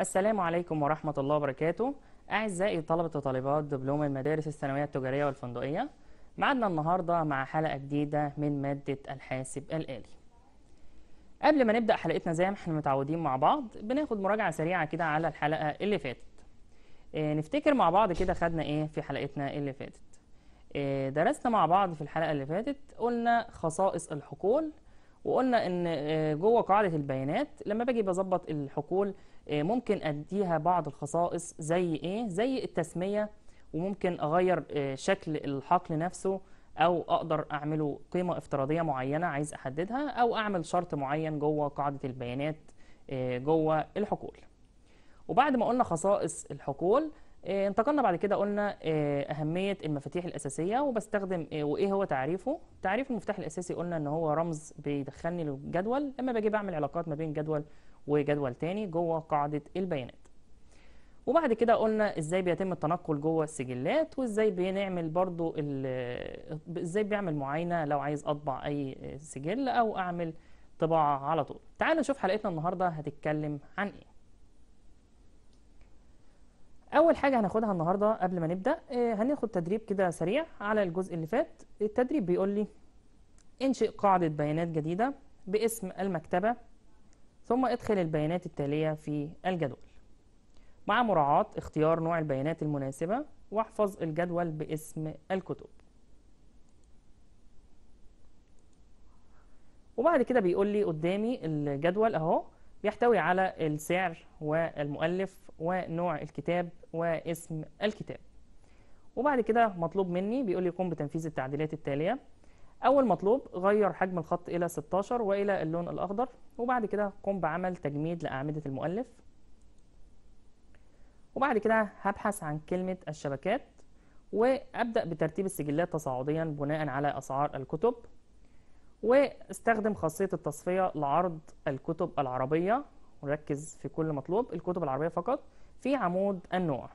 السلام عليكم ورحمة الله وبركاته أعزائي طلبة وطالبات دبلوم المدارس الثانوية التجارية والفندقية معنا النهاردة مع حلقة جديدة من مادة الحاسب الآلي قبل ما نبدأ حلقتنا زي ما احنا متعودين مع بعض بناخد مراجعة سريعة كده على الحلقة اللي فاتت اه نفتكر مع بعض كده خدنا ايه في حلقتنا اللي فاتت اه درسنا مع بعض في الحلقة اللي فاتت قلنا خصائص الحقول وقلنا ان اه جوه قاعدة البيانات لما باجي بظبط الحقول آه، ممكن اديها بعض الخصائص زي ايه زي التسميه وممكن اغير آه، شكل الحقل نفسه او اقدر اعمله قيمه افتراضيه معينه عايز احددها او اعمل شرط معين جوه قاعده البيانات آه، جوه الحقول وبعد ما قلنا خصائص الحقول انتقلنا بعد كده قلنا أهمية المفاتيح الأساسية وبستخدم وإيه هو تعريفه تعريف المفتاح الأساسي قلنا إن هو رمز بيدخلني للجدول لما باجي بعمل علاقات ما بين جدول وجدول تاني جوه قاعدة البيانات وبعد كده قلنا ازاي بيتم التنقل جوه السجلات وازاي بنعمل برضو ازاي بيعمل معاينه لو عايز اطبع اي سجل او اعمل طباعه على طول تعالوا نشوف حلقتنا النهارده هتتكلم عن ايه اول حاجه هناخدها النهارده قبل ما نبدا آه، هناخد تدريب كده سريع على الجزء اللي فات التدريب بيقول لي انشئ قاعده بيانات جديده باسم المكتبه ثم ادخل البيانات التالية في الجدول مع مراعاة اختيار نوع البيانات المناسبة واحفظ الجدول باسم الكتب وبعد كده بيقول لي قدامي الجدول اهو بيحتوي على السعر والمؤلف ونوع الكتاب واسم الكتاب وبعد كده مطلوب مني بيقول لي قم بتنفيذ التعديلات التالية اول مطلوب غير حجم الخط الى 16 والى اللون الاخضر وبعد كده قم بعمل تجميد لاعمده المؤلف وبعد كده هبحث عن كلمه الشبكات وابدا بترتيب السجلات تصاعديا بناء على اسعار الكتب واستخدم خاصيه التصفيه لعرض الكتب العربيه وركز في كل مطلوب الكتب العربيه فقط في عمود النوع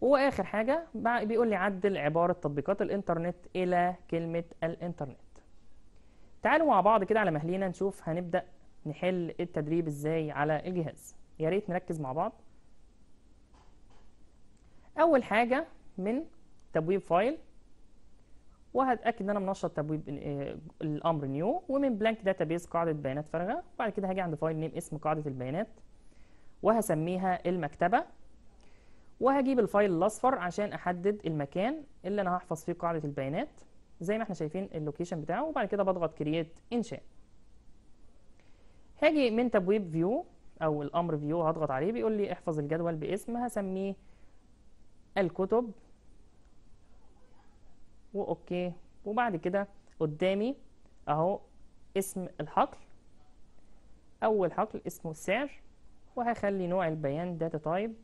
واخر حاجه بيقول لي عدل عباره تطبيقات الانترنت الى كلمه الانترنت تعالوا مع بعض كده على مهلينا نشوف هنبدا نحل التدريب ازاي على الجهاز يا ريت نركز مع بعض اول حاجه من تبويب فايل وهتاكد ان انا منشط تبويب آه، الامر نيو ومن بلانك داتابيز قاعده بيانات فارغه وبعد كده هاجي عند فايل نيم اسم قاعده البيانات وهسميها المكتبه وهجيب الفايل الاصفر عشان احدد المكان اللي انا هحفظ فيه قاعده البيانات زي ما احنا شايفين اللوكيشن بتاعه وبعد كده بضغط كرييت انشاء هاجي من تبويب فيو او الامر فيو هضغط عليه بيقول لي احفظ الجدول باسم هسميه الكتب واوكي وبعد كده قدامي اهو اسم الحقل اول حقل اسمه السعر وهخلي نوع البيان داتا تايب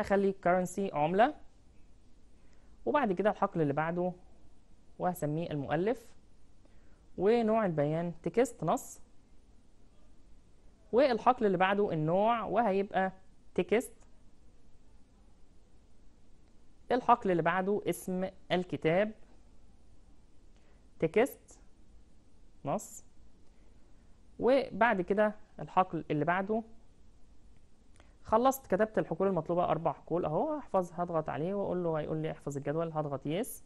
هخلي currency عملة وبعد كده الحقل اللي بعده وهسميه المؤلف ونوع البيان تكست نص والحقل اللي بعده النوع وهيبقى تكست الحقل اللي بعده اسم الكتاب تكست نص وبعد كده الحقل اللي بعده خلصت كتبت الحقول المطلوبه اربع حقول اهو احفظ هضغط عليه واقول له هيقول لي احفظ الجدول هضغط يس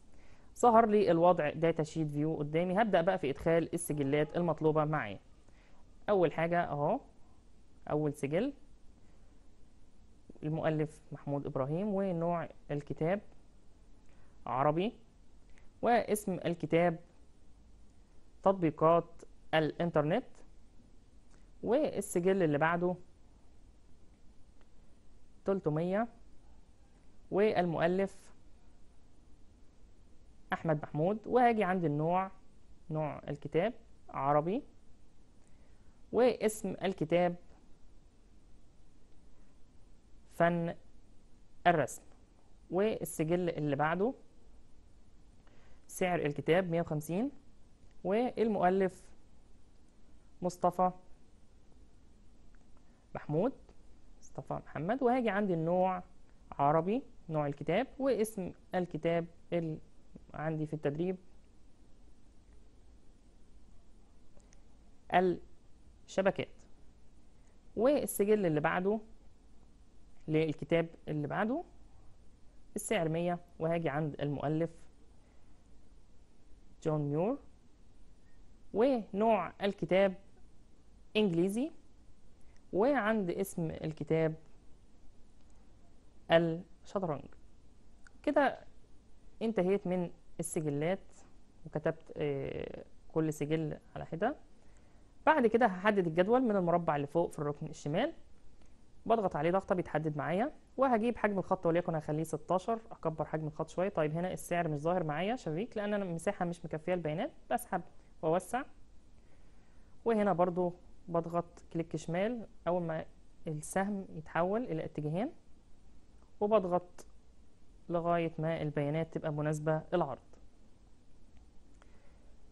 ظهر لي الوضع داتا شيت فيو قدامي هبدا بقى في ادخال السجلات المطلوبه معايا اول حاجه اهو اول سجل المؤلف محمود ابراهيم ونوع الكتاب عربي واسم الكتاب تطبيقات الانترنت والسجل اللي بعده 300 والمؤلف أحمد محمود وهاجي عند النوع نوع الكتاب عربي واسم الكتاب فن الرسم والسجل اللي بعده سعر الكتاب 150 والمؤلف مصطفى محمود مصطفى محمد وهاجي عند النوع عربي نوع الكتاب واسم الكتاب اللي عندي في التدريب الشبكات والسجل اللي بعده للكتاب اللي بعده السعر 100 وهاجي عند المؤلف جون ميور ونوع الكتاب انجليزي وعند اسم الكتاب الشطرنج كده انتهيت من السجلات وكتبت آه، كل سجل على حده بعد كده هحدد الجدول من المربع اللي فوق في الركن الشمال بضغط عليه ضغطه بيتحدد معايا وهجيب حجم الخط وليكن هخليه 16 اكبر حجم الخط شويه طيب هنا السعر مش ظاهر معايا شبيك لان انا المساحه مش مكفيه البيانات بسحب واوسع وهنا برضو بضغط كليك شمال اول ما السهم يتحول الى اتجاهين وبضغط لغاية ما البيانات تبقى مناسبة للعرض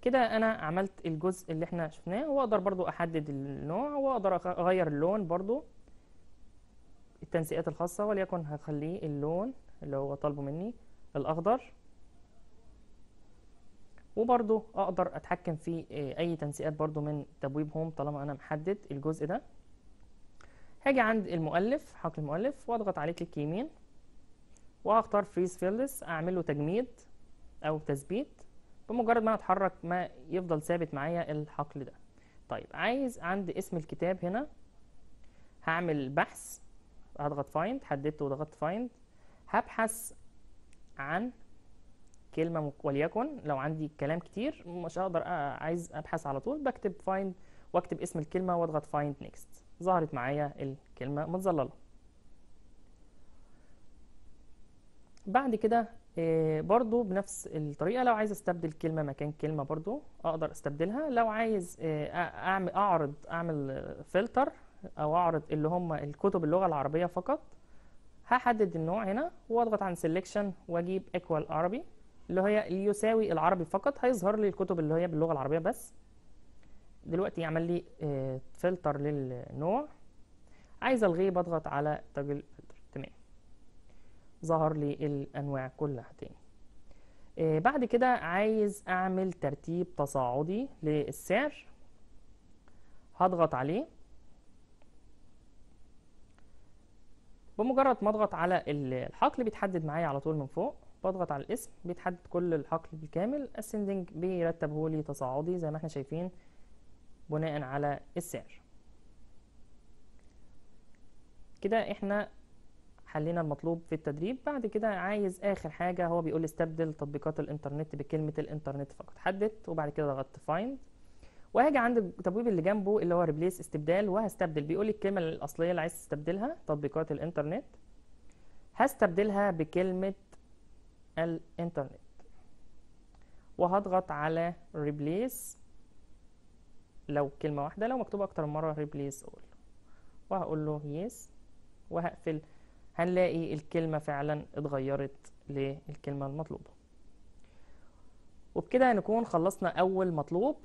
كده انا عملت الجزء اللي احنا شفناه واقدر برضو احدد النوع واقدر اغير اللون برضو التنسيقات الخاصة وليكن هخليه اللون اللي هو طالبه مني الاخضر وبرضو اقدر اتحكم في آه، اي تنسيقات برضو من تبويب هوم طالما انا محدد الجزء ده هاجي عند المؤلف حق المؤلف واضغط عليه كليك يمين وهختار فريز فيلدس اعمل له تجميد او تثبيت بمجرد ما اتحرك ما يفضل ثابت معايا الحقل ده طيب عايز عند اسم الكتاب هنا هعمل بحث هضغط فايند حددته وضغطت فايند هبحث عن كلمه وليكن لو عندي كلام كتير مش هقدر عايز ابحث على طول بكتب فايند واكتب اسم الكلمه واضغط فايند نيكست ظهرت معايا الكلمه متظلله بعد كده آه، برضو بنفس الطريقه لو عايز استبدل كلمه مكان كلمه برضو اقدر استبدلها لو عايز آه، اعمل اعرض اعمل فلتر او اعرض اللي هم الكتب اللغه العربيه فقط هحدد النوع هنا واضغط عن سيلكشن واجيب ايكوال عربي اللي هي يساوي العربي فقط هيظهر لي الكتب اللي هي باللغه العربيه بس دلوقتي عمل لي آه، فلتر للنوع عايز الغيه بضغط على تاجل فلتر تمام ظهر لي الانواع كلها تاني آه، بعد كده عايز اعمل ترتيب تصاعدي للسعر هضغط عليه بمجرد ما اضغط على الحقل بيتحدد معايا على طول من فوق بضغط على الاسم بيتحدد كل الحقل بالكامل السندنج بيرتبه لي تصاعدي زي ما احنا شايفين بناء على السعر كده احنا حلينا المطلوب في التدريب بعد كده عايز اخر حاجه هو بيقول استبدل تطبيقات الانترنت بكلمه الانترنت فقط حددت وبعد كده ضغطت فايند وهاجي عند التبويب اللي جنبه اللي هو ريبليس استبدال وهستبدل بيقول لي الكلمه الاصليه اللي عايز تستبدلها تطبيقات الانترنت هستبدلها بكلمه الانترنت وهضغط على replace لو كلمة واحدة لو مكتوبة أكتر من مرة replace all وهقول له yes وهقفل هنلاقي الكلمة فعلا اتغيرت للكلمة المطلوبة وبكده نكون خلصنا أول مطلوب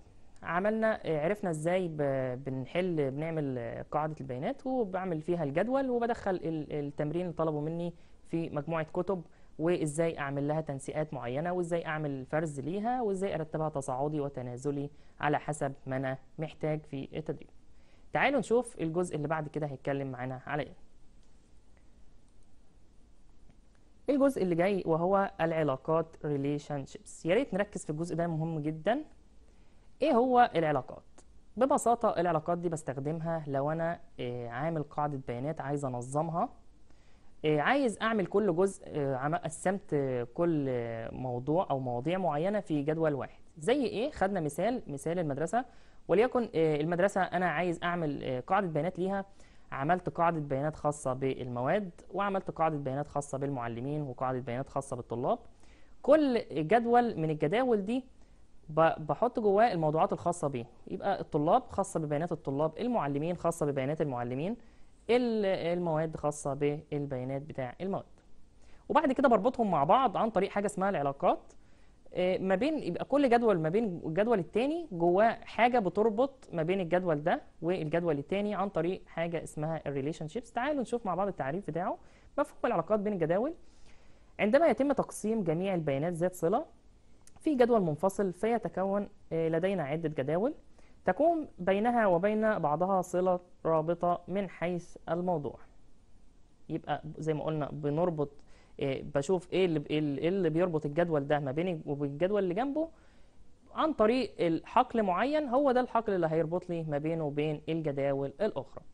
عملنا عرفنا ازاي بنحل بنعمل قاعدة البيانات وبعمل فيها الجدول وبدخل التمرين اللي طلبه مني في مجموعة كتب وازاي اعمل لها تنسيقات معينه وازاي اعمل فرز ليها وازاي ارتبها تصاعدي وتنازلي على حسب ما انا محتاج في التدريب تعالوا نشوف الجزء اللي بعد كده هيتكلم معانا على ايه الجزء اللي جاي وهو العلاقات relationships يا ريت نركز في الجزء ده مهم جدا ايه هو العلاقات ببساطه العلاقات دي بستخدمها لو انا آه، عامل قاعده بيانات عايز انظمها آه، عايز اعمل كل جزء آه، قسمت آه، كل موضوع او مواضيع معينه في جدول واحد زي ايه خدنا مثال مثال المدرسه وليكن المدرسه انا عايز اعمل قاعده بيانات ليها عملت قاعده بيانات خاصه بالمواد وعملت قاعده بيانات خاصه بالمعلمين وقاعده بيانات خاصه بالطلاب كل جدول من الجداول دي بحط جواه الموضوعات الخاصه بيه يبقى الطلاب خاصه ببيانات الطلاب المعلمين خاصه ببيانات المعلمين المواد خاصة بالبيانات بتاع المواد وبعد كده بربطهم مع بعض عن طريق حاجة اسمها العلاقات آه، ما بين يبقى كل جدول ما بين الجدول الثاني جواه حاجة بتربط ما بين الجدول ده والجدول الثاني عن طريق حاجة اسمها الريليشن شيبس تعالوا نشوف مع بعض التعريف بتاعه مفهوم العلاقات بين الجداول عندما يتم تقسيم جميع البيانات ذات صلة في جدول منفصل فيتكون آه، لدينا عدة جداول تكون بينها وبين بعضها صلة رابطة من حيث الموضوع يبقى زي ما قلنا بنربط آه، بشوف إيه, ايه اللي ايه اللي بيربط الجدول ده ما بيني وبين الجدول اللي جنبه عن طريق الحقل معين هو ده الحقل اللي هيربط لي ما بينه وبين الجداول الاخرى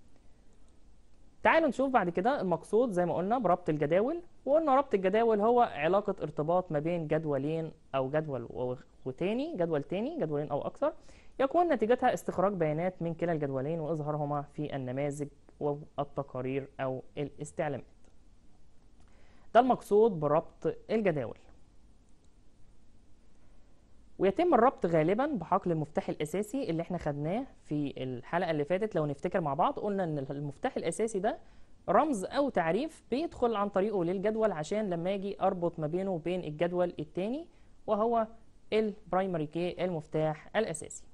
تعالوا نشوف بعد كده المقصود زي ما قلنا بربط الجداول وقلنا ربط الجداول هو علاقة ارتباط ما بين جدولين أو جدول وتاني جدول تاني جدولين أو أكثر يكون نتيجتها استخراج بيانات من كلا الجدولين وإظهارهما في النماذج والتقارير أو الاستعلامات ده المقصود بربط الجداول ويتم الربط غالبا بحقل المفتاح الاساسي اللي احنا خدناه في الحلقه اللي فاتت لو نفتكر مع بعض قلنا ان المفتاح الاساسي ده رمز او تعريف بيدخل عن طريقه للجدول عشان لما اجي اربط ما بينه وبين الجدول الثاني وهو البرايمري كي المفتاح الاساسي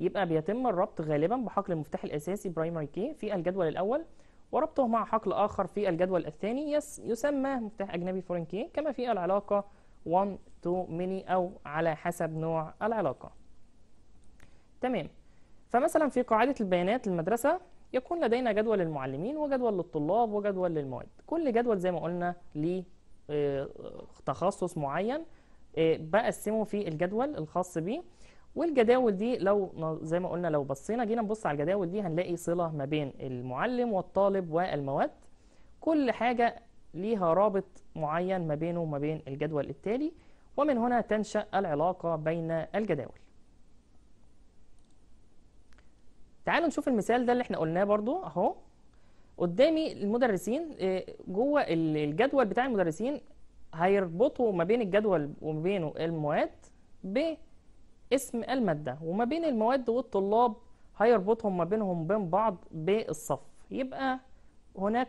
يبقى بيتم الربط غالبا بحقل المفتاح الاساسي برايمري كي في الجدول الاول وربطه مع حقل اخر في الجدول الثاني يسمى مفتاح اجنبي فورين كي كما في العلاقه 1 تو ميني او على حسب نوع العلاقه تمام فمثلا في قاعده البيانات للمدرسه يكون لدينا جدول المعلمين وجدول للطلاب وجدول للمواد كل جدول زي ما قلنا ليه آه، تخصص معين آه، بقسمه في الجدول الخاص بيه والجداول دي لو زي ما قلنا لو بصينا جينا نبص على الجداول دي هنلاقي صلة ما بين المعلم والطالب والمواد كل حاجة ليها رابط معين ما بينه وما بين الجدول التالي ومن هنا تنشأ العلاقة بين الجداول تعالوا نشوف المثال ده اللي احنا قلناه برضو اهو قدامي المدرسين آه، جوه الجدول بتاع المدرسين هيربطوا ما بين الجدول وما بينه المواد ب اسم المادة وما بين المواد والطلاب هيربطهم ما بينهم بين بعض بالصف يبقى هناك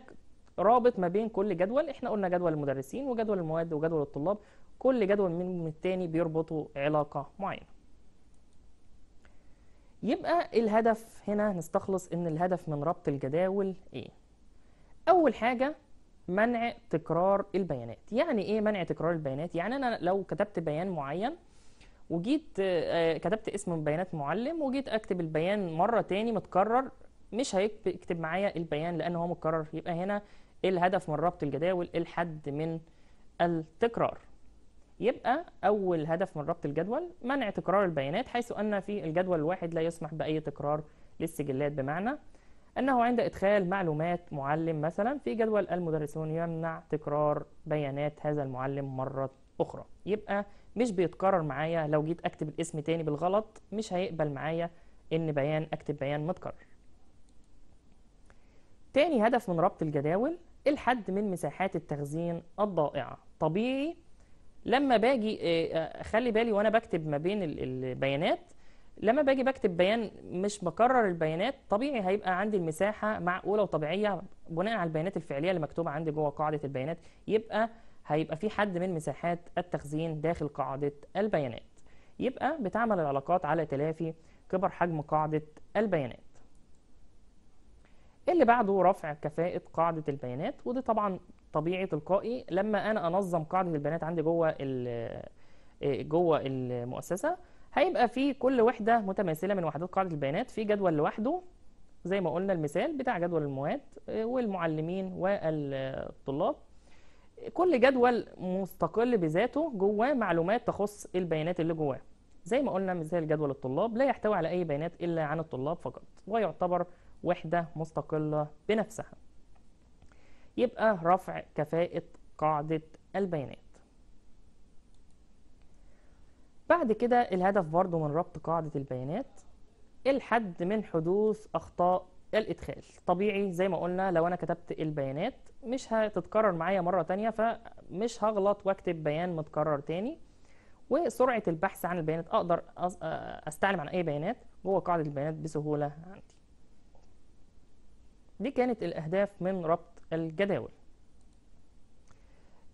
رابط ما بين كل جدول احنا قلنا جدول المدرسين وجدول المواد وجدول الطلاب كل جدول منهم التاني بيربطوا علاقة معينة يبقى الهدف هنا نستخلص ان الهدف من ربط الجداول ايه اول حاجة منع تكرار البيانات يعني ايه منع تكرار البيانات يعني انا لو كتبت بيان معين وجيت آه، كتبت اسم بيانات معلم وجيت اكتب البيان مره تاني متكرر مش هيكتب معايا البيان لان هو متكرر يبقى هنا الهدف من ربط الجداول الحد من التكرار يبقى اول هدف من ربط الجدول منع تكرار البيانات حيث ان في الجدول الواحد لا يسمح باي تكرار للسجلات بمعنى انه عند ادخال معلومات معلم مثلا في جدول المدرسون يمنع تكرار بيانات هذا المعلم مره اخرى يبقى مش بيتكرر معايا لو جيت اكتب الاسم تاني بالغلط مش هيقبل معايا ان بيان اكتب بيان متكرر تاني هدف من ربط الجداول الحد من مساحات التخزين الضائعة طبيعي لما باجي آه، آه، خلي بالي وانا بكتب ما بين البيانات لما باجي بكتب بيان مش بكرر البيانات طبيعي هيبقى عندي المساحة معقولة وطبيعية بناء على البيانات الفعلية اللي مكتوبة عندي جوه قاعدة البيانات يبقى هيبقى في حد من مساحات التخزين داخل قاعدة البيانات يبقى بتعمل العلاقات على تلافي كبر حجم قاعدة البيانات اللي بعده رفع كفاءة قاعدة البيانات وده طبعا طبيعي تلقائي لما انا انظم قاعدة البيانات عندي جوه آه، جوه المؤسسة هيبقى في كل وحدة متماثلة من وحدات قاعدة البيانات في جدول لوحده زي ما قلنا المثال بتاع جدول المواد آه، والمعلمين والطلاب كل جدول مستقل بذاته جواه معلومات تخص البيانات اللي جواه زي ما قلنا مثال جدول الطلاب لا يحتوي على أي بيانات إلا عن الطلاب فقط ويعتبر وحدة مستقلة بنفسها يبقى رفع كفاءة قاعدة البيانات بعد كده الهدف برضو من ربط قاعدة البيانات الحد من حدوث أخطاء الادخال طبيعي زي ما قلنا لو انا كتبت البيانات مش هتتكرر معايا مره تانية فمش هغلط واكتب بيان متكرر تاني وسرعه البحث عن البيانات اقدر آه، استعلم عن اي بيانات جوه قاعده البيانات بسهوله عندي دي كانت الاهداف من ربط الجداول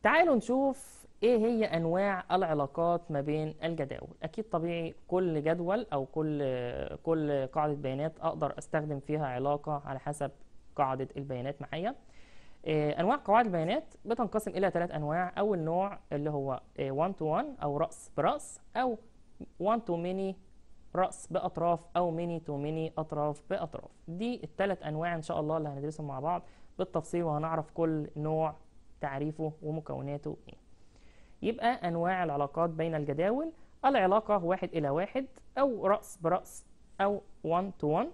تعالوا نشوف ايه هي انواع العلاقات ما بين الجداول اكيد طبيعي كل جدول او كل كل قاعده بيانات اقدر استخدم فيها علاقه على حسب قاعده البيانات معايا آه، انواع قواعد البيانات بتنقسم الى ثلاث انواع اول نوع اللي هو 1 تو 1 او راس براس او 1 تو ميني راس باطراف او ميني تو ميني اطراف باطراف دي الثلاث انواع ان شاء الله اللي هندرسهم مع بعض بالتفصيل وهنعرف كل نوع تعريفه ومكوناته ايه يبقى أنواع العلاقات بين الجداول العلاقة واحد إلى واحد أو رأس برأس أو one to one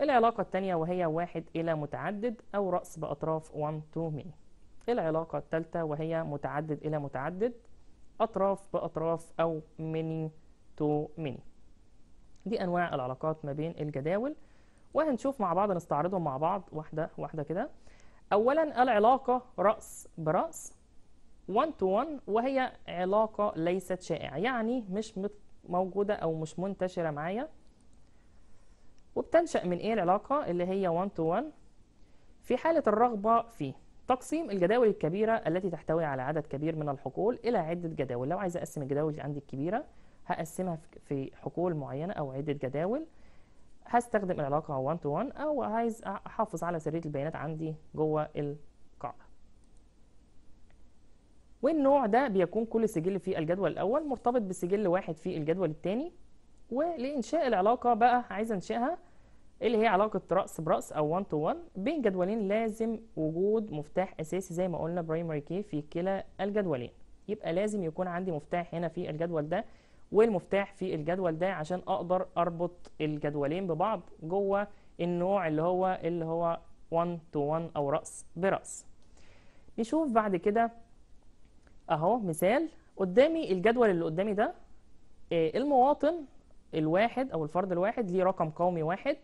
العلاقة الثانية وهي واحد إلى متعدد أو رأس بأطراف one to many العلاقة الثالثة وهي متعدد إلى متعدد أطراف بأطراف أو many to many دي أنواع العلاقات ما بين الجداول وهنشوف مع بعض نستعرضهم مع بعض واحدة واحدة كده أولا العلاقة رأس برأس 1 تو 1 وهي علاقة ليست شائعة يعني مش موجودة أو مش منتشرة معايا وبتنشأ من إيه العلاقة اللي هي 1 تو 1 في حالة الرغبة فيه تقسيم الجداول الكبيرة التي تحتوي على عدد كبير من الحقول إلى عدة جداول لو عايز أقسم الجداول اللي عندي الكبيرة هقسمها في حقول معينة أو عدة جداول هستخدم العلاقة 1 تو 1 أو عايز أحافظ على سرية البيانات عندي جوه والنوع ده بيكون كل سجل في الجدول الأول مرتبط بسجل واحد في الجدول الثاني ولإنشاء العلاقة بقى عايز أنشئها اللي هي علاقة رأس برأس أو 1 تو 1 بين جدولين لازم وجود مفتاح أساسي زي ما قلنا برايمري كي في كلا الجدولين يبقى لازم يكون عندي مفتاح هنا في الجدول ده والمفتاح في الجدول ده عشان أقدر أربط الجدولين ببعض جوه النوع اللي هو اللي هو 1 تو 1 أو رأس برأس نشوف بعد كده اهو مثال قدامي الجدول اللي قدامي ده آه، المواطن الواحد او الفرد الواحد ليه رقم قومي واحد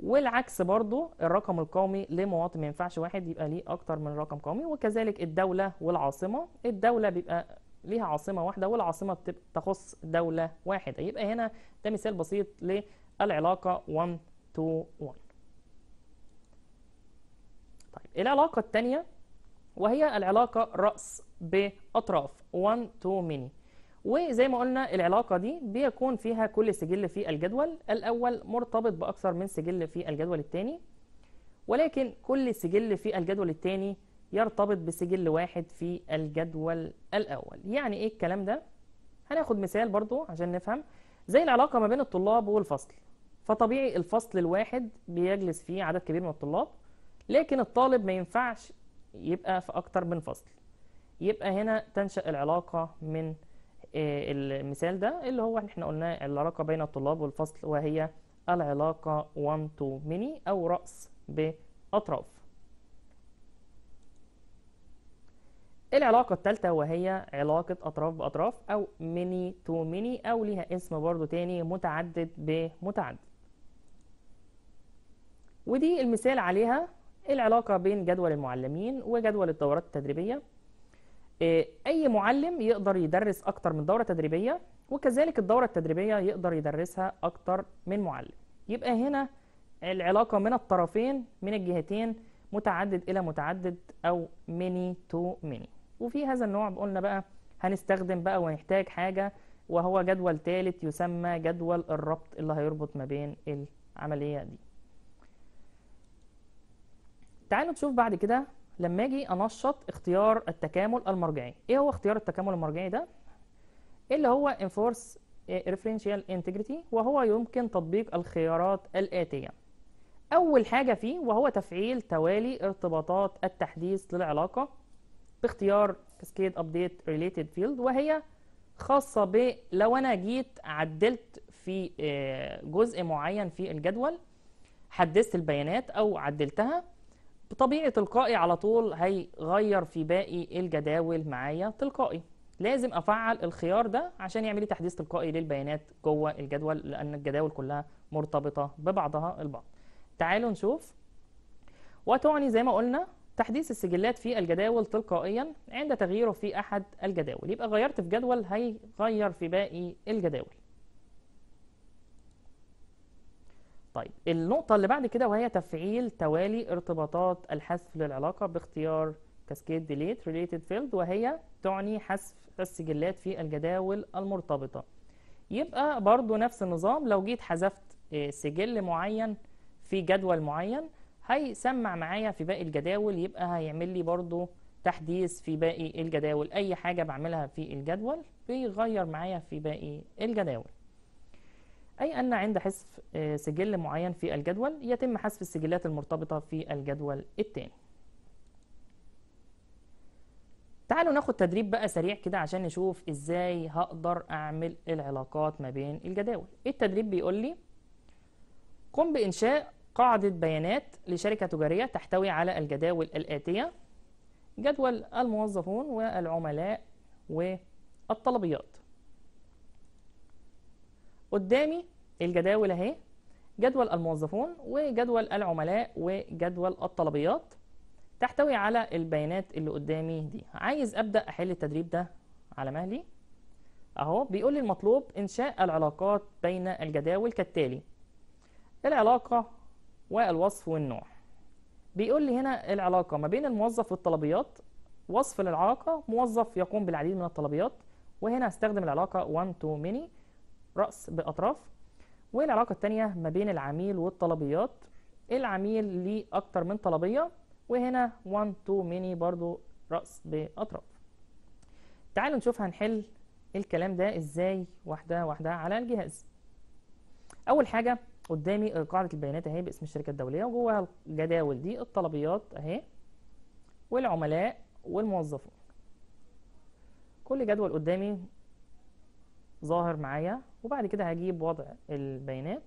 والعكس برضو الرقم القومي لمواطن ما ينفعش واحد يبقى ليه اكتر من رقم قومي وكذلك الدوله والعاصمه الدوله بيبقى ليها عاصمه واحده والعاصمه تخص دوله واحده يبقى هنا ده مثال بسيط للعلاقه 1 تو 1 طيب العلاقه الثانيه وهي العلاقه راس بأطراف 1 تو ميني وزي ما قلنا العلاقة دي بيكون فيها كل سجل في الجدول الأول مرتبط بأكثر من سجل في الجدول الثاني ولكن كل سجل في الجدول الثاني يرتبط بسجل واحد في الجدول الأول يعني إيه الكلام ده؟ هناخد مثال برضو عشان نفهم زي العلاقة ما بين الطلاب والفصل فطبيعي الفصل الواحد بيجلس فيه عدد كبير من الطلاب لكن الطالب ما ينفعش يبقى في أكتر من فصل يبقى هنا تنشأ العلاقة من آه، المثال ده اللي هو احنا قلناه العلاقة بين الطلاب والفصل وهي العلاقة one to many أو رأس بأطراف العلاقة الثالثة وهي علاقة أطراف بأطراف أو many to many أو ليها اسم برضو تاني متعدد بمتعدد ودي المثال عليها العلاقة بين جدول المعلمين وجدول الدورات التدريبية آه، اي معلم يقدر يدرس اكتر من دوره تدريبيه وكذلك الدوره التدريبيه يقدر يدرسها اكتر من معلم يبقى هنا العلاقه من الطرفين من الجهتين متعدد الى متعدد او ميني تو ميني وفي هذا النوع قلنا بقى هنستخدم بقى ونحتاج حاجه وهو جدول ثالث يسمى جدول الربط اللي هيربط ما بين العمليه دي تعالوا نشوف بعد كده لما اجي انشط اختيار التكامل المرجعي ايه هو اختيار التكامل المرجعي ده اللي هو انفورس ريفرنشال انتجريتي وهو يمكن تطبيق الخيارات الاتيه اول حاجه فيه وهو تفعيل توالي ارتباطات التحديث للعلاقه باختيار كاسكيد ابديت ريليتد فيلد وهي خاصه ب لو انا جيت عدلت في آه، جزء معين في الجدول حدثت البيانات او عدلتها بطبيعه تلقائي على طول هيغير في باقي الجداول معايا تلقائي لازم افعل الخيار ده عشان يعمل لي تحديث تلقائي للبيانات جوه الجدول لان الجداول كلها مرتبطه ببعضها البعض تعالوا نشوف وتعني زي ما قلنا تحديث السجلات في الجداول تلقائيا عند تغييره في احد الجداول يبقى غيرت في جدول هيغير في باقي الجداول طيب النقطة اللي بعد كده وهي تفعيل توالي ارتباطات الحذف للعلاقة باختيار كاسكيد ديليت ريليتد فيلد وهي تعني حذف السجلات في الجداول المرتبطة يبقى برضو نفس النظام لو جيت حذفت آه، سجل معين في جدول معين هيسمع معايا في باقي الجداول يبقى هيعمل لي برضو تحديث في باقي الجداول أي حاجة بعملها في الجدول بيغير معايا في باقي الجداول أي أن عند حذف آه، سجل معين في الجدول يتم حذف السجلات المرتبطة في الجدول التاني تعالوا ناخد تدريب بقى سريع كده عشان نشوف ازاي هقدر اعمل العلاقات ما بين الجداول إيه التدريب بيقول لي قم بانشاء قاعدة بيانات لشركة تجارية تحتوي على الجداول الآتية جدول الموظفون والعملاء والطلبيات قدامي الجداول اهي جدول الموظفون وجدول العملاء وجدول الطلبيات تحتوي على البيانات اللي قدامي دي عايز ابدا احل التدريب ده على مهلي اهو بيقول لي المطلوب انشاء العلاقات بين الجداول كالتالي العلاقه والوصف والنوع بيقول لي هنا العلاقه ما بين الموظف والطلبيات وصف للعلاقه موظف يقوم بالعديد من الطلبيات وهنا هستخدم العلاقه 1 to many رأس بأطراف والعلاقة التانية ما بين العميل والطلبيات العميل ليه أكتر من طلبية وهنا one تو ميني برضو رأس بأطراف تعالوا نشوف هنحل الكلام ده ازاي واحدة واحدة على الجهاز أول حاجة قدامي قاعدة البيانات اهي باسم الشركة الدولية وجواها الجداول دي الطلبيات اهي والعملاء والموظفين كل جدول قدامي ظاهر معايا وبعد كده هجيب وضع البيانات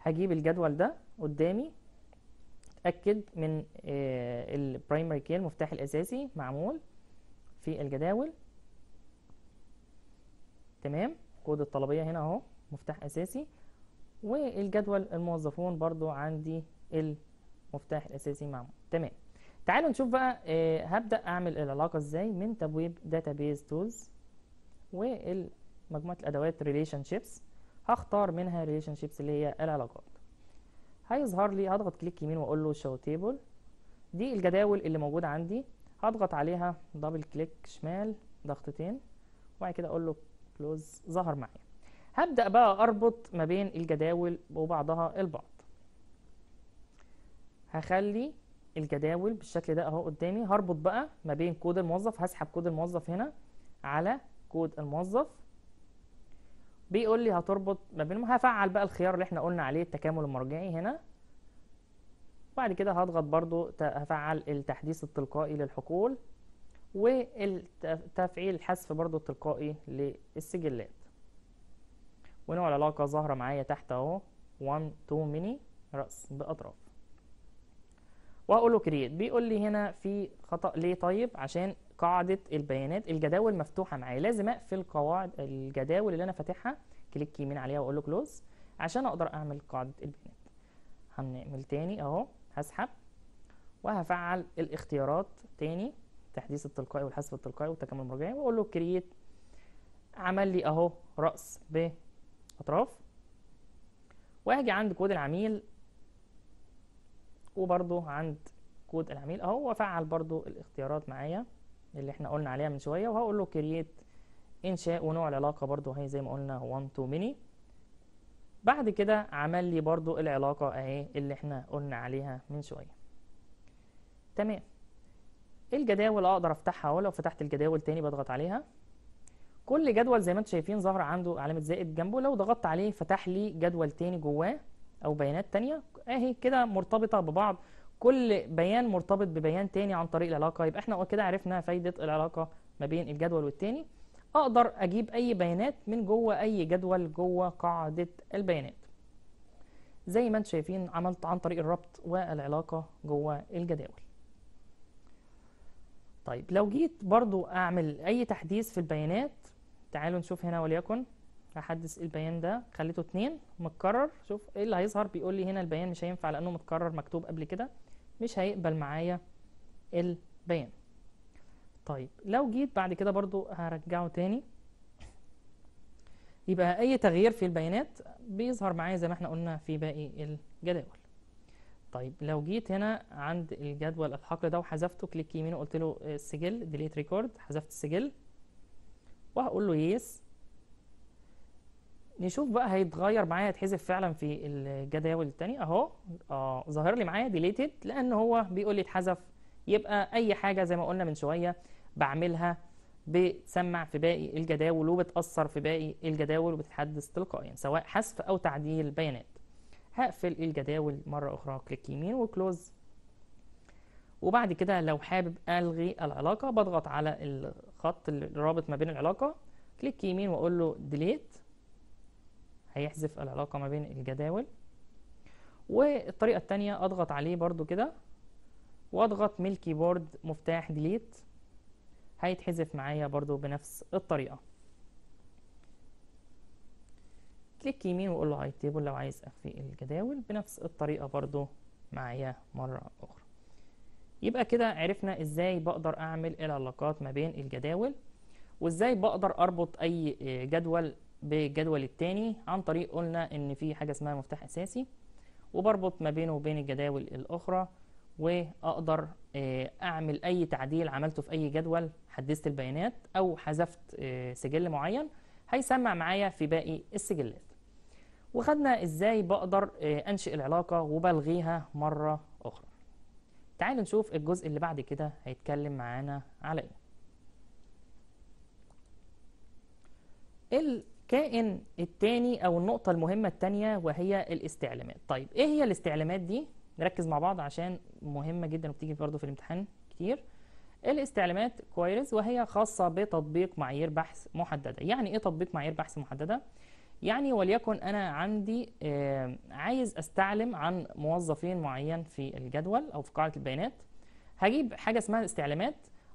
هجيب الجدول ده قدامي اتاكد من آه، البرايمري كي المفتاح الاساسي معمول في الجداول تمام كود الطلبيه هنا اهو مفتاح اساسي والجدول الموظفون برضو عندي المفتاح الاساسي معمول تمام تعالوا نشوف بقى آه، هبدا اعمل العلاقه ازاي من تبويب داتابيز تولز وال مجموعة الأدوات ريليشن شيبس هختار منها ريليشن شيبس اللي هي العلاقات هيظهر لي هضغط كليك يمين واقول له شو تيبل دي الجداول اللي موجودة عندي هضغط عليها دبل كليك شمال ضغطتين وبعد كده اقول له كلوز ظهر معايا هبدأ بقى اربط ما بين الجداول وبعضها البعض هخلي الجداول بالشكل ده اهو قدامي هربط بقى ما بين كود الموظف هسحب كود الموظف هنا على كود الموظف بيقول لي هتربط ما بينهم هفعل بقى الخيار اللي احنا قلنا عليه التكامل المرجعي هنا وبعد كده هضغط برضو هفعل التحديث التلقائي للحقول وتفعيل الحذف برضو التلقائي للسجلات ونوع العلاقة ظاهرة معايا تحت اهو 1 2 ميني رأس بأطراف وهقوله له كرييت بيقول لي هنا في خطأ ليه طيب عشان قاعده البيانات الجداول مفتوحه معايا لازم اقفل قواعد الجداول اللي انا فاتحها كليك يمين عليها واقول له كلوز عشان اقدر اعمل قاعده البيانات هنعمل تاني اهو هسحب وهفعل الاختيارات تاني التحديث التلقائي والحذف التلقائي والتكامل المرجعي واقول له كرييت عمل لي اهو راس باطراف واجي عند كود العميل وبرضه عند كود العميل اهو وافعل برضه الاختيارات معايا اللي احنا قلنا عليها من شويه وهقول له كرييت انشاء ونوع العلاقه برضو اهي زي ما قلنا 1 تو ميني بعد كده عمل لي برضو العلاقه اهي اللي احنا قلنا عليها من شويه تمام الجداول اقدر افتحها اهو لو فتحت الجداول تاني بضغط عليها كل جدول زي ما انتم شايفين ظهر عنده علامه زائد جنبه لو ضغطت عليه فتح لي جدول تاني جواه او بيانات تانية اهي كده مرتبطه ببعض كل بيان مرتبط ببيان تاني عن طريق العلاقه يبقى احنا كده عرفنا فايده العلاقه ما بين الجدول والتاني اقدر اجيب اي بيانات من جوه اي جدول جوه قاعده البيانات زي ما انتم شايفين عملت عن طريق الربط والعلاقه جوه الجداول طيب لو جيت برضو اعمل اي تحديث في البيانات تعالوا نشوف هنا وليكن هحدث البيان ده خليته اتنين متكرر شوف ايه اللي هيظهر بيقول لي هنا البيان مش هينفع لانه متكرر مكتوب قبل كده مش هيقبل معايا البيان طيب لو جيت بعد كده برضو هرجعه تاني يبقى اي تغيير في البيانات بيظهر معايا زي ما احنا قلنا في باقي الجداول طيب لو جيت هنا عند الجدول الحقل ده وحذفته كليك يمين وقلت له سجل ديليت ريكورد حذفت السجل وهقول له يس نشوف بقى هيتغير معايا هيتحذف فعلا في الجداول الثانيه اهو اه ظاهر لي معايا ديليتد لان هو بيقول لي اتحذف يبقى اي حاجه زي ما قلنا من شويه بعملها بتسمع في باقي الجداول وبتاثر في باقي الجداول وبتتحدث تلقائيا سواء حذف او تعديل بيانات هقفل الجداول مره اخرى كليك يمين وكلوز وبعد كده لو حابب الغي العلاقه بضغط على الخط الرابط ما بين العلاقه كليك يمين واقول له ديليت هيحذف العلاقة ما بين الجداول والطريقة التانية أضغط عليه برضو كده وأضغط من الكيبورد مفتاح ديليت هيتحذف معايا برضو بنفس الطريقة كليك يمين وأقول له هاي تيبل لو عايز أخفي الجداول بنفس الطريقة برضو معايا مرة أخرى يبقى كده عرفنا إزاي بقدر أعمل العلاقات ما بين الجداول وإزاي بقدر أربط أي جدول بالجدول الثاني عن طريق قلنا ان في حاجه اسمها مفتاح اساسي وبربط ما بينه وبين الجداول الاخرى واقدر آه، اعمل اي تعديل عملته في اي جدول حدثت البيانات او حذفت آه، سجل معين هيسمع معايا في باقي السجلات وخدنا ازاي بقدر آه، انشئ العلاقه وبلغيها مره اخرى تعالوا نشوف الجزء اللي بعد كده هيتكلم معانا على ايه كائن التاني أو النقطة المهمة التانية وهي الاستعلامات طيب إيه هي الاستعلامات دي؟ نركز مع بعض عشان مهمة جدا وبتيجي برضه في الامتحان كتير الاستعلامات كويرز وهي خاصة بتطبيق معايير بحث محددة يعني إيه تطبيق معايير بحث محددة؟ يعني وليكن أنا عندي عايز أستعلم عن موظفين معين في الجدول أو في قاعدة البيانات هجيب حاجة اسمها استعلامات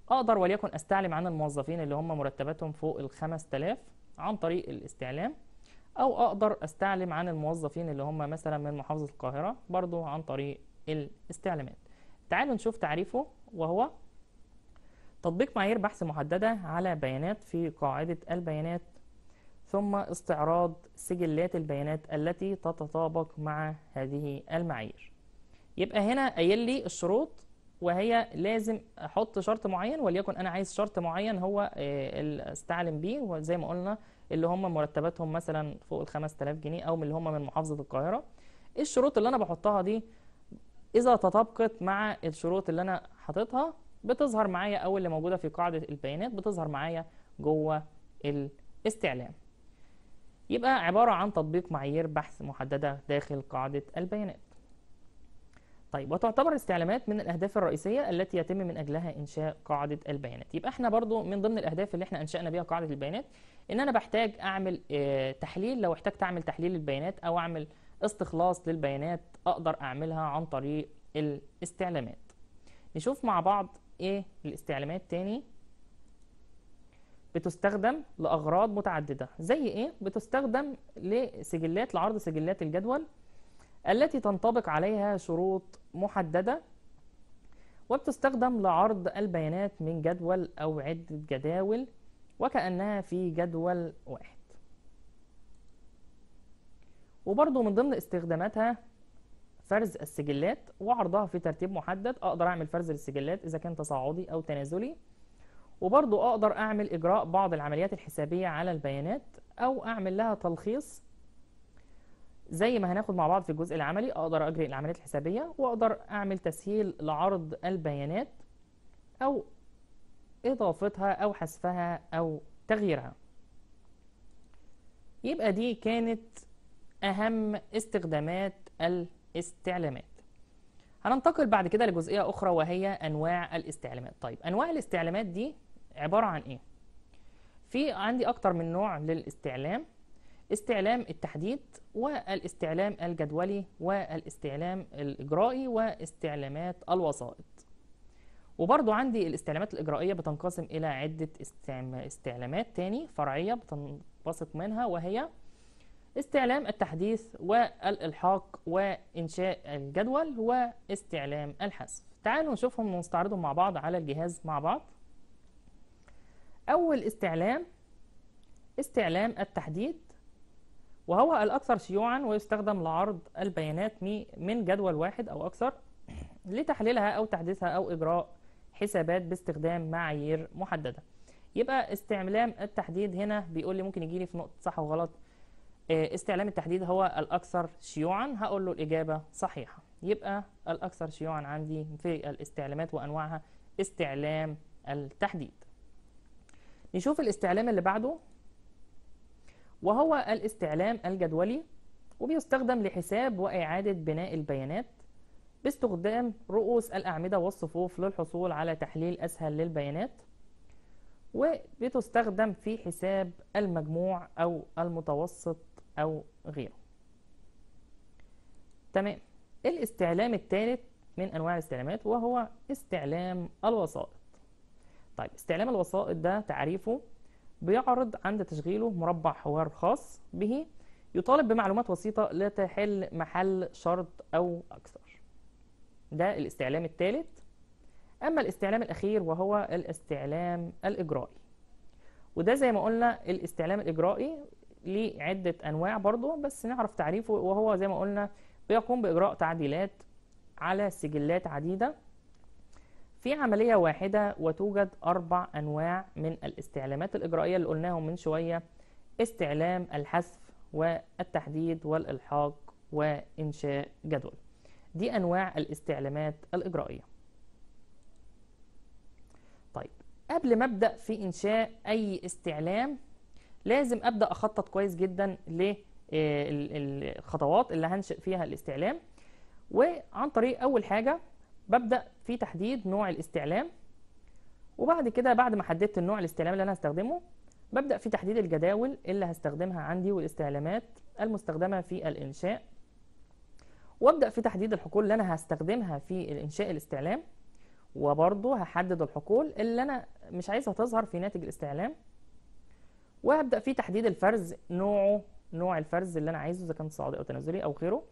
أقدر وليكن أستعلم عن الموظفين اللي هم مرتباتهم فوق ال 5000 عن طريق الاستعلام او اقدر استعلم عن الموظفين اللي هم مثلا من محافظه القاهره برضو عن طريق الاستعلامات تعالوا نشوف تعريفه وهو تطبيق معايير بحث محدده على بيانات في قاعده البيانات ثم استعراض سجلات البيانات التي تتطابق مع هذه المعايير يبقى هنا قايل لي الشروط وهي لازم احط شرط معين وليكن انا عايز شرط معين هو آه، استعلم بيه وزي ما قلنا اللي هم مرتباتهم مثلا فوق ال 5000 جنيه او من اللي هم من محافظه القاهره إيه الشروط اللي انا بحطها دي اذا تطابقت مع الشروط اللي انا حاططها بتظهر معايا او اللي موجوده في قاعده البيانات بتظهر معايا جوه الاستعلام يبقى عباره عن تطبيق معايير بحث محدده داخل قاعده البيانات طيب وتعتبر الاستعلامات من الاهداف الرئيسيه التي يتم من اجلها انشاء قاعده البيانات يبقى احنا برضو من ضمن الاهداف اللي احنا انشانا بيها قاعده البيانات ان انا بحتاج اعمل اه تحليل لو احتجت اعمل تحليل للبيانات او اعمل استخلاص للبيانات اقدر اعملها عن طريق الاستعلامات نشوف مع بعض ايه الاستعلامات تاني بتستخدم لاغراض متعدده زي ايه بتستخدم لسجلات لعرض سجلات الجدول التي تنطبق عليها شروط محددة وبتستخدم لعرض البيانات من جدول أو عدة جداول وكأنها في جدول واحد وبرضو من ضمن استخداماتها فرز السجلات وعرضها في ترتيب محدد أقدر أعمل فرز للسجلات إذا كان تصاعدي أو تنازلي وبرضو أقدر أعمل إجراء بعض العمليات الحسابية على البيانات أو أعمل لها تلخيص زي ما هناخد مع بعض في الجزء العملي اقدر اجري العمليات الحسابيه واقدر اعمل تسهيل لعرض البيانات او اضافتها او حذفها او تغييرها يبقى دي كانت اهم استخدامات الاستعلامات هننتقل بعد كده لجزئيه اخرى وهي انواع الاستعلامات طيب انواع الاستعلامات دي عباره عن ايه في عندي اكتر من نوع للاستعلام استعلام التحديد والاستعلام الجدولي والاستعلام الإجرائي واستعلامات الوسائط وبرضو عندي الاستعلامات الإجرائية بتنقسم إلى عدة استعلامات تاني فرعية بتنبسط منها وهي استعلام التحديث والإلحاق وإنشاء الجدول واستعلام الحذف تعالوا نشوفهم ونستعرضهم مع بعض على الجهاز مع بعض أول استعلام استعلام التحديد وهو الأكثر شيوعا ويستخدم لعرض البيانات من جدول واحد أو أكثر لتحليلها أو تحديثها أو إجراء حسابات باستخدام معايير محددة يبقى استعلام التحديد هنا بيقول لي ممكن يجي لي في نقطة صح وغلط آه، استعلام التحديد هو الأكثر شيوعا هقول له الإجابة صحيحة يبقى الأكثر شيوعا عندي في الاستعلامات وأنواعها استعلام التحديد نشوف الاستعلام اللي بعده وهو الاستعلام الجدولي وبيستخدم لحساب وإعادة بناء البيانات باستخدام رؤوس الأعمدة والصفوف للحصول على تحليل أسهل للبيانات وبتستخدم في حساب المجموع أو المتوسط أو غيره تمام الاستعلام الثالث من أنواع الاستعلامات وهو استعلام الوسائط طيب استعلام الوسائط ده تعريفه بيعرض عند تشغيله مربع حوار خاص به يطالب بمعلومات بسيطة لا تحل محل شرط أو أكثر ده الاستعلام الثالث أما الاستعلام الأخير وهو الاستعلام الإجرائي وده زي ما قلنا الاستعلام الإجرائي ليه عدة أنواع برضه بس نعرف تعريفه وهو زي ما قلنا بيقوم بإجراء تعديلات على سجلات عديدة في عملية واحدة وتوجد أربع أنواع من الاستعلامات الإجرائية اللي قلناهم من شوية استعلام الحذف والتحديد والإلحاق وإنشاء جدول دي أنواع الاستعلامات الإجرائية طيب قبل ما أبدأ في إنشاء أي استعلام لازم أبدأ أخطط كويس جدا للخطوات آه، اللي هنشئ فيها الاستعلام وعن طريق أول حاجة ببدأ في تحديد نوع الاستعلام وبعد كده بعد ما حددت النوع الاستعلام اللي أنا هستخدمه ببدأ في تحديد الجداول اللي هستخدمها عندي والاستعلامات المستخدمة في الإنشاء وابدأ في تحديد الحقول اللي أنا هستخدمها في الإنشاء الاستعلام وبرضه هحدد الحقول اللي أنا مش عايزها تظهر في ناتج الاستعلام وهبدأ في تحديد الفرز نوعه نوع الفرز اللي أنا عايزه إذا كان صاعدي أو تنازلي أو غيره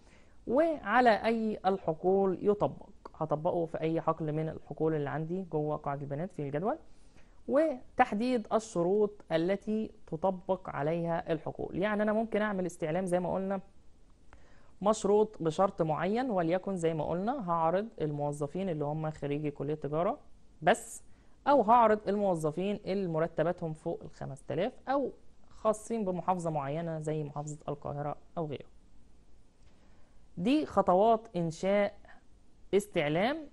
وعلى أي الحقول يطبق هطبقه في اي حقل من الحقول اللي عندي جوه قاعده البيانات في الجدول وتحديد الشروط التي تطبق عليها الحقول يعني انا ممكن اعمل استعلام زي ما قلنا مشروط بشرط معين وليكن زي ما قلنا هعرض الموظفين اللي هم خريجي كليه تجاره بس او هعرض الموظفين اللي مرتباتهم فوق ال 5000 او خاصين بمحافظه معينه زي محافظه القاهره او غيره دي خطوات انشاء استعلام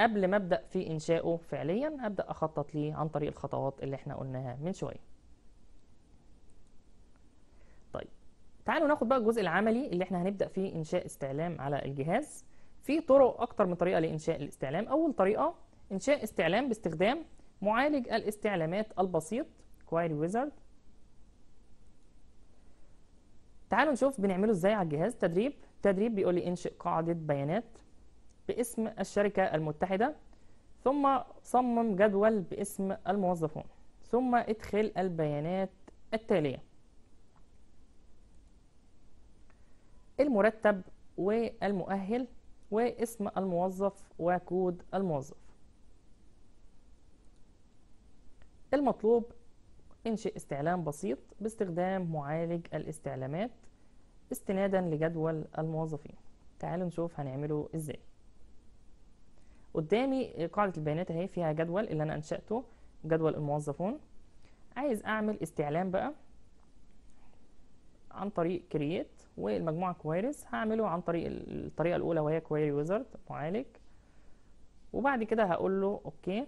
قبل ما ابدا في انشائه فعليا ابدا اخطط ليه عن طريق الخطوات اللي احنا قلناها من شويه طيب تعالوا ناخد بقى الجزء العملي اللي احنا هنبدا فيه انشاء استعلام على الجهاز في طرق اكتر من طريقه لانشاء الاستعلام اول طريقه انشاء استعلام باستخدام معالج الاستعلامات البسيط كويري ويزارد تعالوا نشوف بنعمله ازاي على الجهاز تدريب تدريب بيقول لي انشئ قاعده بيانات باسم الشركة المتحدة ثم صمم جدول باسم الموظفون ثم ادخل البيانات التالية المرتب والمؤهل واسم الموظف وكود الموظف المطلوب انشئ استعلام بسيط باستخدام معالج الاستعلامات استنادا لجدول الموظفين تعالوا نشوف هنعمله ازاي قدامي قاعدة البيانات اهي فيها جدول اللي انا انشأته جدول الموظفون عايز اعمل استعلام بقى عن طريق كرييت والمجموعة كويريز هعمله عن طريق الطريقة الاولى وهي كويري ويزارد معالج وبعد كده هقول له اوكي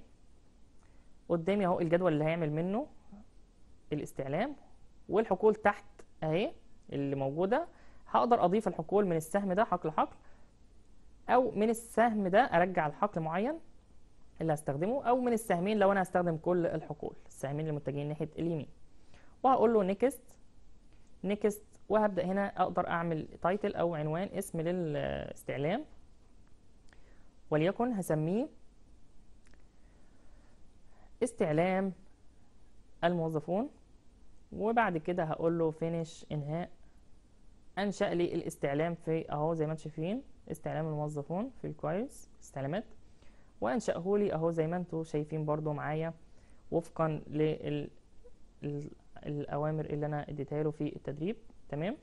قدامي اهو الجدول اللي هيعمل منه الاستعلام والحقول تحت اهي اللي موجوده هقدر اضيف الحقول من السهم ده حقل حقل او من السهم ده ارجع الحقل معين اللي هستخدمه او من السهمين لو انا هستخدم كل الحقول السهمين المتجهين ناحيه اليمين وهقول له نيكست نيكست وهبدا هنا اقدر اعمل تايتل او عنوان اسم للاستعلام وليكن هسميه استعلام الموظفون وبعد كده هقول له فينيش انهاء انشا لي الاستعلام في اهو زي ما انتم شايفين استعلام الموظفون في الكويس استعلامات وانشاه لي اهو زي ما انتم شايفين برضو معايا وفقا للاوامر اللي انا اديتها له في التدريب تمام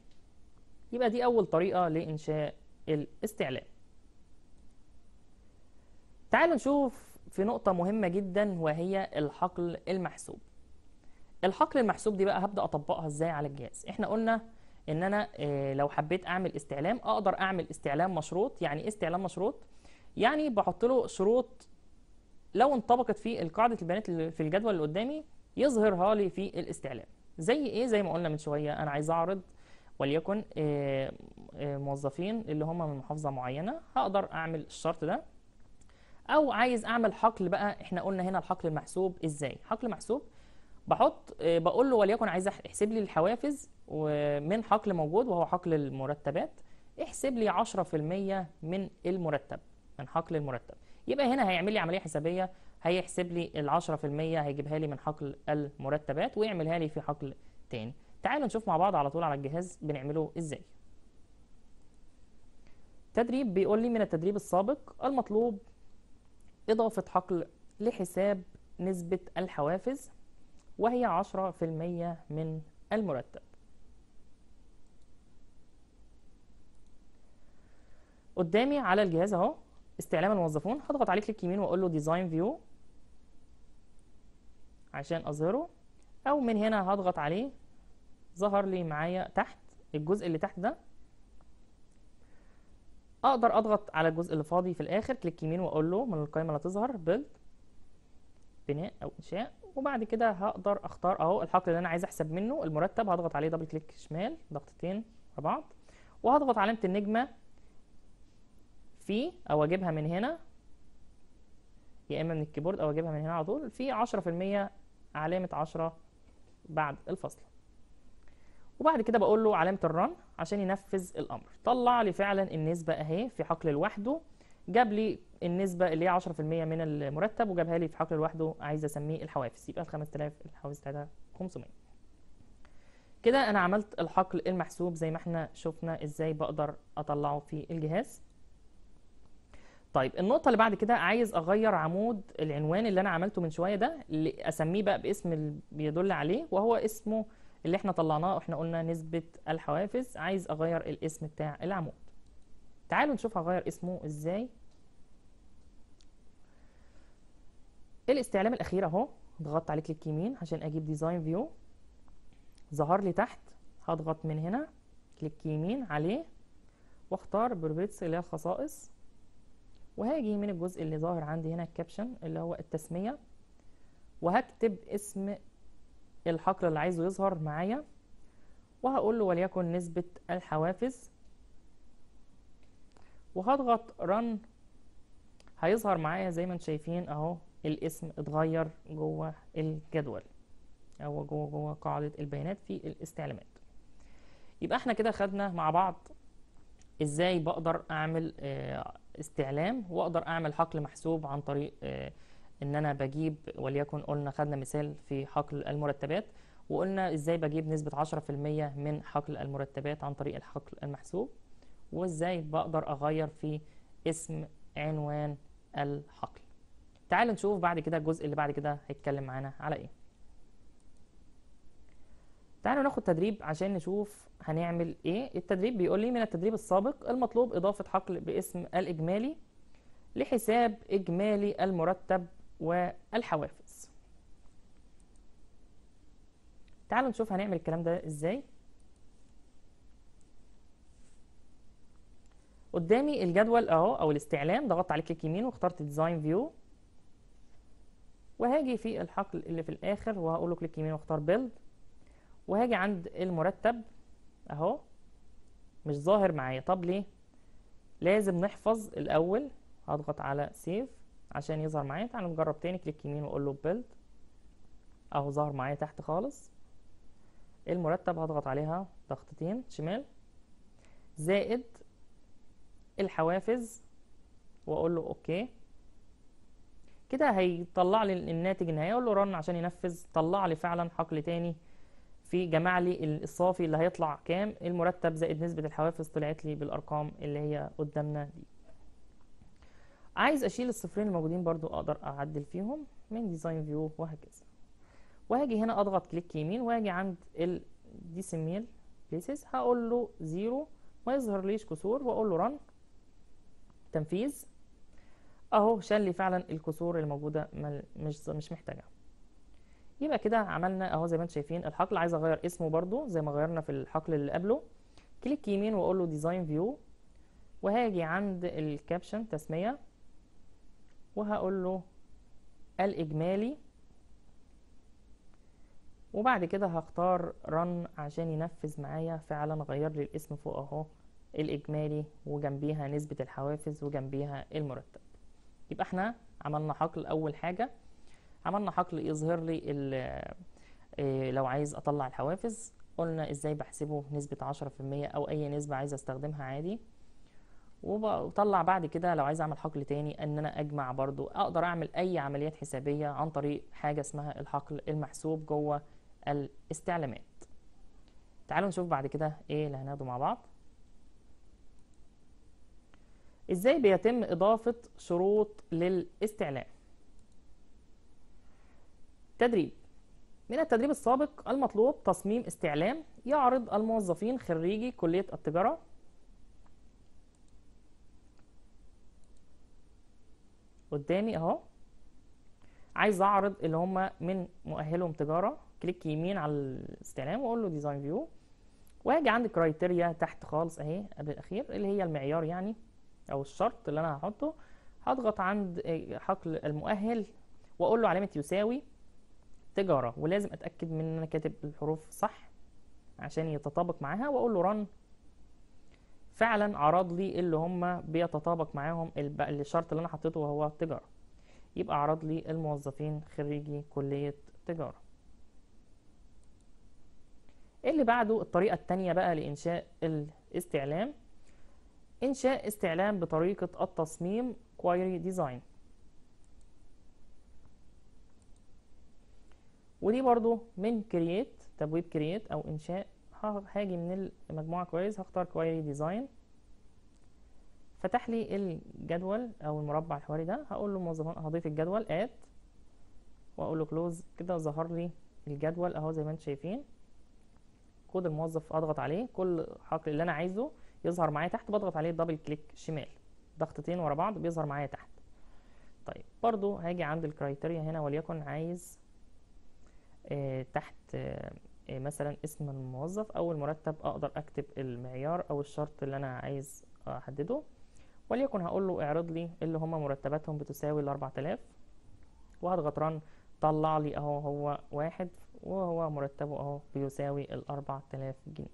يبقى دي اول طريقه لانشاء الاستعلام تعالوا نشوف في نقطة مهمة جدا وهي الحقل المحسوب الحقل المحسوب دي بقى هبدأ أطبقها إزاي على الجهاز إحنا قلنا ان انا آه، لو حبيت اعمل استعلام اقدر اعمل استعلام مشروط يعني ايه استعلام مشروط يعني بحط له شروط لو انطبقت في قاعده البيانات اللي في الجدول اللي قدامي يظهرها لي في الاستعلام زي ايه زي ما قلنا من شويه انا عايز اعرض وليكن آه، آه، موظفين اللي هم من محافظه معينه هقدر اعمل الشرط ده او عايز اعمل حقل بقى احنا قلنا هنا الحقل محسوب ازاي حقل محسوب بحط بقول له وليكن عايز احسب لي الحوافز ومن حقل موجود وهو حقل المرتبات احسب لي 10% من المرتب من حقل المرتب يبقى هنا هيعمل لي عملية حسابية هيحسب لي ال 10% هيجيبها لي من حقل المرتبات ويعملها لي في حقل تاني تعالوا نشوف مع بعض على طول على الجهاز بنعمله ازاي تدريب بيقول لي من التدريب السابق المطلوب إضافة حقل لحساب نسبة الحوافز وهي 10% من المرتب قدامي على الجهاز اهو استعلام الموظفون هضغط عليه كليك يمين واقول له ديزاين فيو عشان اظهره او من هنا هضغط عليه ظهر لي معايا تحت الجزء اللي تحت ده اقدر اضغط على الجزء اللي فاضي في الاخر كليك يمين واقول له من القائمه لا تظهر بيلد بناء او انشاء وبعد كده هقدر اختار اهو الحقل اللي انا عايز احسب منه المرتب هضغط عليه دبل كليك شمال ضغطتين ورا بعض وهضغط علامه النجمه في او اجيبها من هنا يا اما من الكيبورد او اجيبها من هنا على طول في 10% علامه 10 بعد الفصل وبعد كده بقول له علامه الرن عشان ينفذ الامر طلع لي فعلا النسبه اهي في حقل لوحده جاب لي النسبه اللي هي 10% من المرتب وجابها لي في حقل لوحده عايز اسميه الحوافز يبقى ال 5000 الحوافز بتاعتها 500 كده انا عملت الحقل المحسوب زي ما احنا شفنا ازاي بقدر اطلعه في الجهاز طيب النقطة اللي بعد كده عايز أغير عمود العنوان اللي أنا عملته من شوية ده أسميه بقى باسم اللي بيدل عليه وهو اسمه اللي احنا طلعناه واحنا قلنا نسبة الحوافز عايز أغير الاسم بتاع العمود تعالوا نشوف هغير اسمه إزاي الاستعلام الأخير أهو ضغطت عليه كليك يمين عشان أجيب ديزاين فيو ظهر لي تحت هضغط من هنا كليك يمين عليه واختار بروبيتس اللي هي الخصائص وهاجي من الجزء اللي ظاهر عندي هنا الكابشن اللي هو التسمية وهكتب اسم الحقل اللي عايزه يظهر معايا وهقول له وليكن نسبة الحوافز وهضغط رن هيظهر معايا زي ما انتم شايفين اهو الاسم اتغير جوه الجدول او جوه جوه قاعدة البيانات في الاستعلامات يبقى احنا كده خدنا مع بعض ازاي بقدر اعمل آه، استعلام واقدر اعمل حقل محسوب عن طريق آه، ان انا بجيب وليكن قلنا خدنا مثال في حقل المرتبات وقلنا ازاي بجيب نسبة 10% من حقل المرتبات عن طريق الحقل المحسوب وازاي بقدر اغير في اسم عنوان الحقل تعال نشوف بعد كده الجزء اللي بعد كده هيتكلم معانا على ايه تعالوا ناخد تدريب عشان نشوف هنعمل ايه التدريب بيقول لي من التدريب السابق المطلوب اضافه حقل باسم الاجمالي لحساب اجمالي المرتب والحوافز تعالوا نشوف هنعمل الكلام ده ازاي قدامي الجدول اهو او الاستعلام ضغطت عليه كليك يمين واخترت ديزاين فيو وهاجي في الحقل اللي في الاخر وهقول له كليك يمين واختار بيلد وهاجي عند المرتب اهو مش ظاهر معايا طب ليه لازم نحفظ الاول هضغط على سيف عشان يظهر معايا تعال نجرب تاني كليك يمين واقول له بيلد اهو ظهر معايا تحت خالص المرتب هضغط عليها ضغطتين شمال زائد الحوافز واقول له اوكي كده هيطلع لي الناتج النهائي اقول له رن عشان ينفذ طلع لي فعلا حقل تاني في جمع لي الصافي اللي هيطلع كام المرتب زائد نسبة الحوافز طلعت لي بالأرقام اللي هي قدامنا دي عايز أشيل الصفرين الموجودين برضو أقدر أعدل فيهم من ديزاين فيو وهكذا وهاجي هنا أضغط كليك يمين وهاجي عند الديسيميل بليسز هقول له زيرو ما يظهر ليش كسور وأقول له رن تنفيذ أهو شال لي فعلا الكسور الموجودة مش مش محتاجها يبقى كده عملنا اهو زي ما انتم شايفين الحقل عايز اغير اسمه برده زي ما غيرنا في الحقل اللي قبله كليك يمين واقول له ديزاين فيو وهاجي عند الكابشن تسميه وهقول له الاجمالي وبعد كده هختار رن عشان ينفذ معايا فعلا غير لي الاسم فوق اهو الاجمالي وجنبيها نسبه الحوافز وجنبيها المرتب يبقى احنا عملنا حقل اول حاجه عملنا حقل يظهر لي آه، لو عايز اطلع الحوافز قلنا ازاي بحسبه نسبة عشرة في المية او اي نسبة عايز استخدمها عادي وبطلع بعد كده لو عايز اعمل حقل تاني ان انا اجمع برضو اقدر اعمل اي عمليات حسابية عن طريق حاجة اسمها الحقل المحسوب جوه الاستعلامات تعالوا نشوف بعد كده ايه اللي هناخده مع بعض ازاي بيتم اضافة شروط للاستعلام تدريب من التدريب السابق المطلوب تصميم استعلام يعرض الموظفين خريجي كلية التجارة قدامي اهو عايز اعرض اللي هم من مؤهلهم تجارة كليك يمين على الاستعلام واقول له ديزاين فيو واجي عند كرايتيريا تحت خالص اهي قبل الاخير اللي هي المعيار يعني او الشرط اللي انا هحطه هضغط عند حقل المؤهل واقول له علامه يساوي تجاره ولازم اتاكد من ان انا كاتب الحروف صح عشان يتطابق معاها واقول له رن فعلا عرض لي اللي هم بيتطابق معاهم الشرط اللي انا حطيته وهو تجاره يبقى عرض لي الموظفين خريجي كليه تجاره اللي بعده الطريقه الثانيه بقى لانشاء الاستعلام انشاء استعلام بطريقه التصميم كويري ديزاين ودي برضو من كرييت تبويب كرييت او انشاء هاجي من المجموعه كويس هختار كويري ديزاين فتح لي الجدول او المربع الحواري ده هقول له موظفان هضيف الجدول اد واقول له كلوز كده ظهر لي الجدول اهو زي ما انتم شايفين كود الموظف اضغط عليه كل حقل اللي انا عايزه يظهر معايا تحت بضغط عليه دبل كليك شمال ضغطتين ورا بعض بيظهر معايا تحت طيب برضو هاجي عند الكرايتيريا هنا وليكن عايز آه، تحت آه، آه، مثلا اسم الموظف او المرتب اقدر اكتب المعيار او الشرط اللي انا عايز احدده وليكن هقول له اعرض لي اللي هما مرتباتهم بتساوي ال 4000 وهضغط رن طلع لي اهو هو واحد وهو مرتبه اهو بيساوي ال 4000 جنيه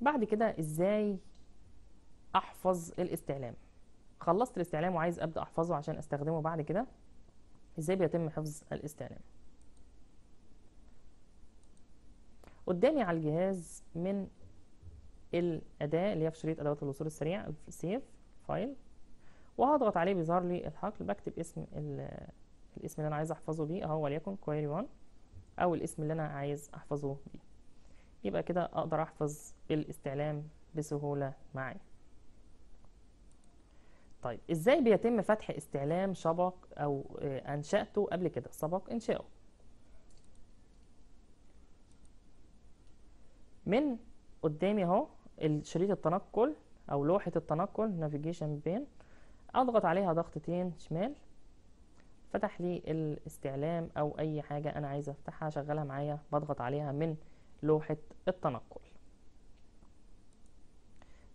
بعد كده ازاي احفظ الاستعلام خلصت الاستعلام وعايز ابدا احفظه عشان استخدمه بعد كده ازاي بيتم حفظ الاستعلام قدامي على الجهاز من الأداة اللي هي في شريط أدوات الوصول السريع سيف فايل وهضغط عليه بيظهر لي الحقل بكتب اسم الاسم اللي أنا عايز أحفظه بيه أهو وليكن كويري 1 أو الاسم اللي أنا عايز أحفظه بيه يبقى كده أقدر أحفظ الاستعلام بسهولة معايا طيب ازاي بيتم فتح استعلام شبق او آه، انشاته قبل كده سبق انشاؤه من قدامي اهو شريط التنقل او لوحه التنقل نافيجيشن بين اضغط عليها ضغطتين شمال فتح لي الاستعلام او اي حاجه انا عايز افتحها شغلها معايا بضغط عليها من لوحه التنقل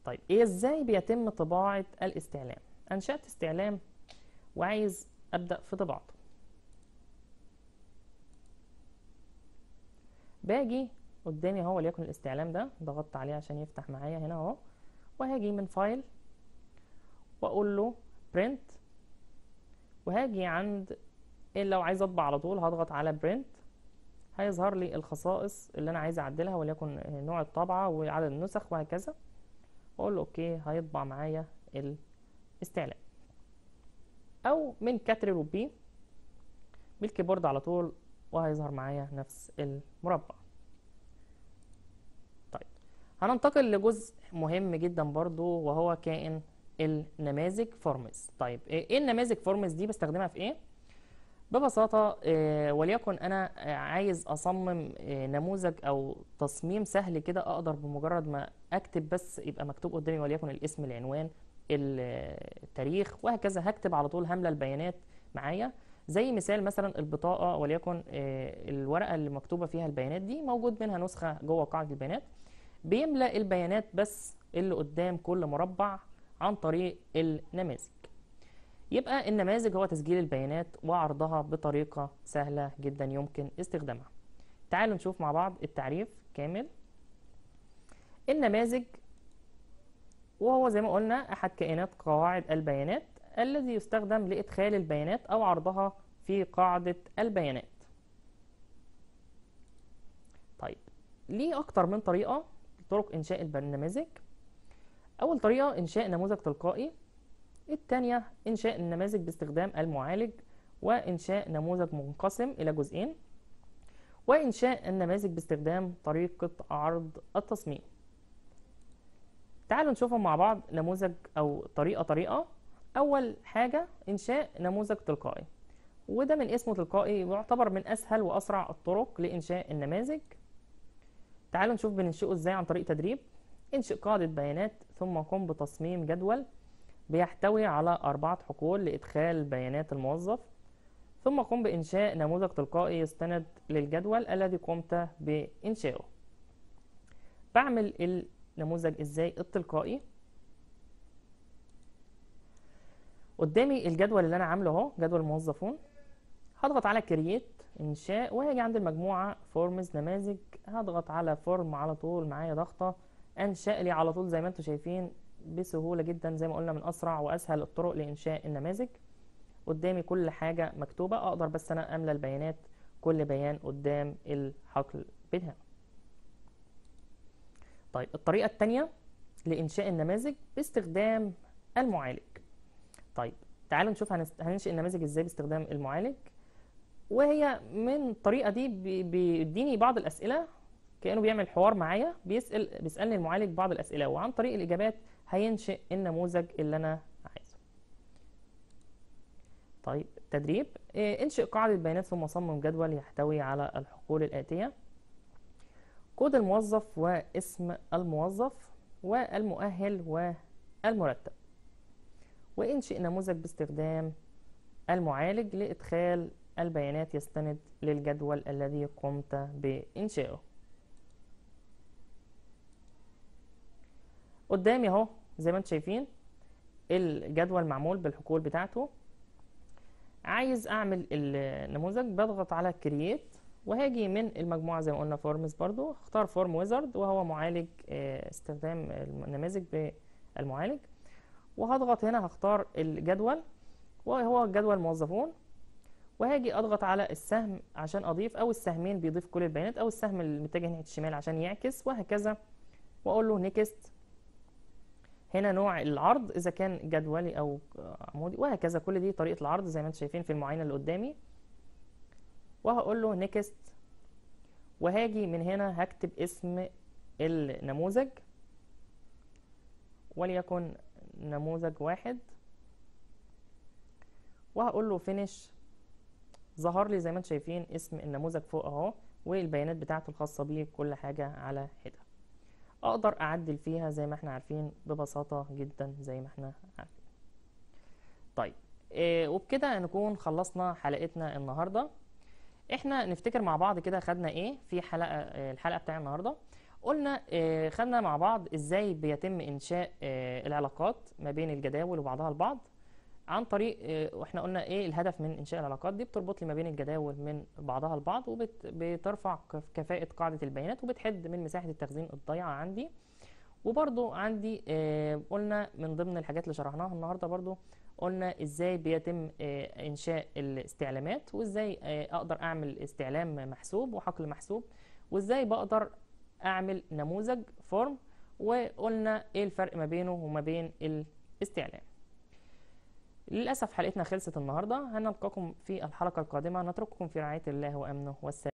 طيب ايه ازاي بيتم طباعه الاستعلام أنشأت استعلام وعايز أبدأ في طباعته باجي قدامي اهو وليكن الاستعلام ده ضغطت عليه عشان يفتح معايا هنا اهو وهاجي من فايل واقول له برنت وهاجي عند إيه، لو عايز اطبع على طول هضغط على برنت هيظهر لي الخصائص اللي انا عايز اعدلها وليكن نوع الطبعه وعدد النسخ وهكذا واقول له اوكي هيطبع معايا ال استعلاء او من كتر روت بي بالكيبورد على طول وهيظهر معايا نفس المربع طيب هننتقل لجزء مهم جدا برضو وهو كائن النماذج فورمز طيب ايه, إيه النماذج فورمز دي بستخدمها في ايه ببساطة إيه، وليكن أنا عايز أصمم إيه، نموذج أو تصميم سهل كده أقدر بمجرد ما أكتب بس يبقى مكتوب قدامي وليكن الاسم العنوان التاريخ وهكذا هكتب على طول هامله البيانات معايا زي مثال مثلا البطاقه وليكن آه، الورقه اللي مكتوبه فيها البيانات دي موجود منها نسخه جوه قاعده البيانات بيملا البيانات بس اللي قدام كل مربع عن طريق النماذج يبقى النماذج هو تسجيل البيانات وعرضها بطريقه سهله جدا يمكن استخدامها تعالوا نشوف مع بعض التعريف كامل النماذج وهو زي ما قلنا أحد كائنات قواعد البيانات الذي يستخدم لإدخال البيانات أو عرضها في قاعدة البيانات طيب ليه أكتر من طريقة طرق إنشاء النماذج أول طريقة إنشاء نموذج تلقائي الثانية إنشاء النماذج باستخدام المعالج وإنشاء نموذج منقسم إلى جزئين وإنشاء النماذج باستخدام طريقة عرض التصميم تعالوا نشوفهم مع بعض نموذج أو طريقة طريقة أول حاجة إنشاء نموذج تلقائي وده من اسمه تلقائي يعتبر من أسهل وأسرع الطرق لإنشاء النماذج تعالوا نشوف بننشئه إزاي عن طريق تدريب انشئ قاعدة بيانات ثم قم بتصميم جدول بيحتوي على أربعة حقول لإدخال بيانات الموظف ثم قم بإنشاء نموذج تلقائي يستند للجدول الذي قمت بإنشائه بعمل نموذج ازاي التلقائي قدامي الجدول اللي انا عامله اهو جدول الموظفون هضغط على كرييت انشاء وهيجي عند المجموعه فورمز نماذج هضغط على فورم على طول معايا ضغطه انشا لي على طول زي ما انتم شايفين بسهوله جدا زي ما قلنا من اسرع واسهل الطرق لانشاء النماذج قدامي كل حاجه مكتوبه اقدر بس انا املى البيانات كل بيان قدام الحقل بتاعي طيب الطريقة الثانية لإنشاء النماذج باستخدام المعالج طيب تعالوا نشوف هننشئ النماذج ازاي باستخدام المعالج وهي من الطريقة دي بيديني بعض الأسئلة كأنه بيعمل حوار معايا بيسأل بيسألني المعالج بعض الأسئلة وعن طريق الإجابات هينشئ النموذج اللي أنا عايزه طيب تدريب إيه، انشئ قاعدة بيانات ثم صمم جدول يحتوي على الحقول الآتية كود الموظف واسم الموظف والمؤهل والمرتب وإنشئ نموذج باستخدام المعالج لإدخال البيانات يستند للجدول الذي قمت بإنشائه قدامي اهو زي ما انتم شايفين الجدول معمول بالحقول بتاعته عايز اعمل النموذج بضغط على كرييت وهاجي من المجموعة زي ما قلنا فورمز برضو اختار فورم ويزارد وهو معالج آه، استخدام النماذج بالمعالج وهضغط هنا هختار الجدول وهو جدول موظفون وهاجي اضغط على السهم عشان اضيف او السهمين بيضيف كل البيانات او السهم المتجه ناحيه الشمال عشان يعكس وهكذا واقول له نيكست هنا نوع العرض اذا كان جدولي او عمودي وهكذا كل دي طريقه العرض زي ما انتم شايفين في المعاينه اللي قدامي وهقول له نيكست وهاجي من هنا هكتب اسم النموذج وليكن نموذج واحد وهقول له فينيش ظهر لي زي ما انتم شايفين اسم النموذج فوق اهو والبيانات بتاعته الخاصه بيه كل حاجه على حده اقدر اعدل فيها زي ما احنا عارفين ببساطه جدا زي ما احنا عارفين طيب إيه وبكده نكون خلصنا حلقتنا النهارده احنا نفتكر مع بعض كده خدنا ايه في حلقه آه، الحلقه بتاع النهارده قلنا آه، خدنا مع بعض ازاي بيتم انشاء آه، العلاقات ما بين الجداول وبعضها البعض عن طريق واحنا قلنا ايه الهدف من انشاء العلاقات دي بتربط لي ما بين الجداول من بعضها البعض وبترفع كفاءه قاعده البيانات وبتحد من مساحه التخزين الضيعه عندي وبرضو عندي قلنا من ضمن الحاجات اللي شرحناها النهارده برضو قلنا ازاي بيتم آه، انشاء الاستعلامات وازاي آه، اقدر اعمل استعلام محسوب وحقل محسوب وازاي بقدر اعمل نموذج فورم وقلنا ايه الفرق ما بينه وما بين الاستعلام للاسف حلقتنا خلصت النهارده هنلقاكم في الحلقه القادمه نترككم في رعايه الله وامنه والسلام